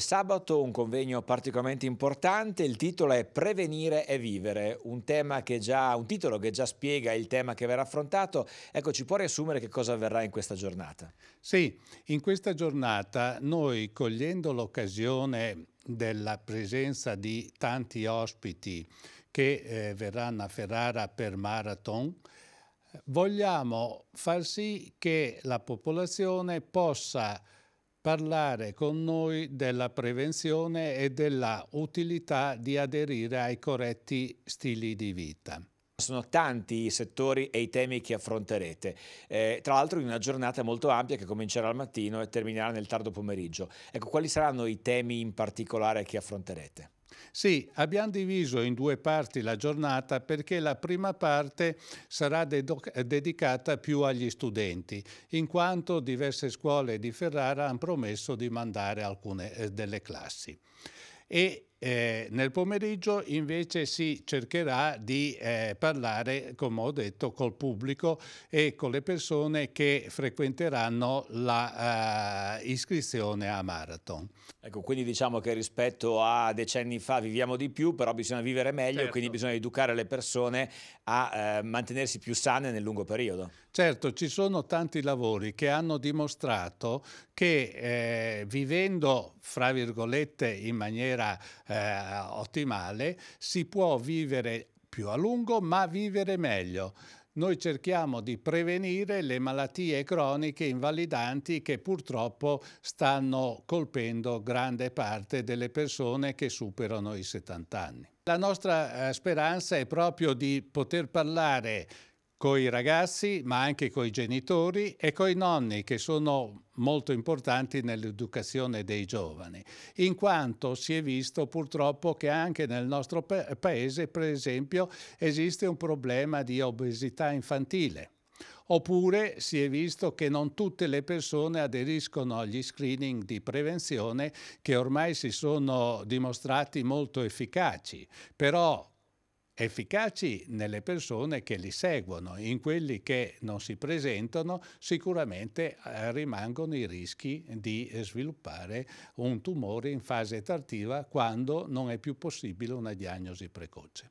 Sabato un convegno particolarmente importante, il titolo è Prevenire e vivere, un, che già, un, titolo che già spiega il tema che verrà affrontato. Ecco, ci può riassumere che cosa avverrà in questa giornata? Sì, in questa giornata noi cogliendo l'occasione della presenza di tanti ospiti che eh, verranno a Ferrara per marathon, vogliamo far sì che la popolazione possa parlare con noi della prevenzione e della utilità di aderire ai corretti stili di vita. Sono tanti i settori e i temi che affronterete, eh, tra l'altro in una giornata molto ampia che comincerà al mattino e terminerà nel tardo pomeriggio. Ecco, quali saranno i temi in particolare che affronterete? Sì, abbiamo diviso in due parti la giornata perché la prima parte sarà dedicata più agli studenti, in quanto diverse scuole di Ferrara hanno promesso di mandare alcune eh, delle classi. E eh, nel pomeriggio invece si cercherà di eh, parlare, come ho detto, col pubblico e con le persone che frequenteranno l'iscrizione eh, a Marathon. Ecco, quindi diciamo che rispetto a decenni fa viviamo di più, però bisogna vivere meglio, certo. quindi bisogna educare le persone a eh, mantenersi più sane nel lungo periodo. Certo, ci sono tanti lavori che hanno dimostrato che eh, vivendo, fra virgolette, in maniera eh, ottimale, si può vivere più a lungo ma vivere meglio noi cerchiamo di prevenire le malattie croniche invalidanti che purtroppo stanno colpendo grande parte delle persone che superano i 70 anni. La nostra eh, speranza è proprio di poter parlare coi ragazzi, ma anche coi genitori e coi nonni, che sono molto importanti nell'educazione dei giovani, in quanto si è visto purtroppo che anche nel nostro paese, per esempio, esiste un problema di obesità infantile. Oppure si è visto che non tutte le persone aderiscono agli screening di prevenzione che ormai si sono dimostrati molto efficaci, però efficaci nelle persone che li seguono, in quelli che non si presentano sicuramente eh, rimangono i rischi di sviluppare un tumore in fase tardiva quando non è più possibile una diagnosi precoce.